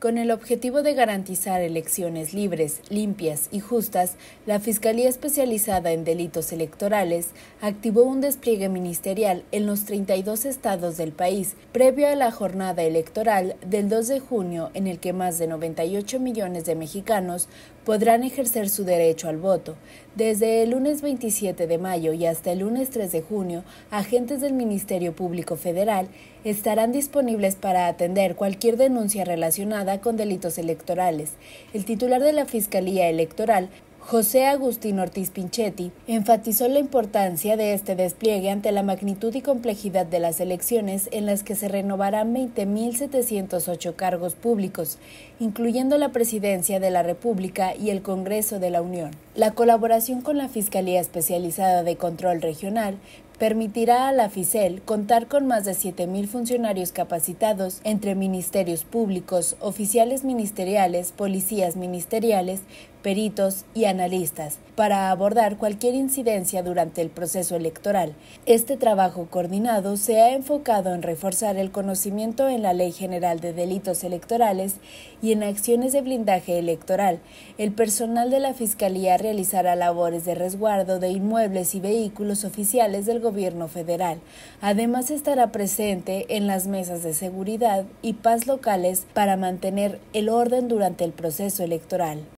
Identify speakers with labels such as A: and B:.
A: Con el objetivo de garantizar elecciones libres, limpias y justas, la Fiscalía Especializada en Delitos Electorales activó un despliegue ministerial en los 32 estados del país previo a la jornada electoral del 2 de junio en el que más de 98 millones de mexicanos podrán ejercer su derecho al voto. Desde el lunes 27 de mayo y hasta el lunes 3 de junio, agentes del Ministerio Público Federal estarán disponibles para atender cualquier denuncia relacionada con delitos electorales. El titular de la Fiscalía Electoral, José Agustín Ortiz Pinchetti enfatizó la importancia de este despliegue ante la magnitud y complejidad de las elecciones en las que se renovarán 20.708 cargos públicos, incluyendo la presidencia de la República y el Congreso de la Unión. La colaboración con la Fiscalía Especializada de Control Regional permitirá a la FICEL contar con más de 7.000 funcionarios capacitados entre ministerios públicos, oficiales ministeriales, policías ministeriales, peritos y analistas para abordar cualquier incidencia durante el proceso electoral. Este trabajo coordinado se ha enfocado en reforzar el conocimiento en la Ley General de Delitos Electorales y en acciones de blindaje electoral. El personal de la Fiscalía realizará labores de resguardo de inmuebles y vehículos oficiales del gobierno federal. Además estará presente en las mesas de seguridad y paz locales para mantener el orden durante el proceso electoral.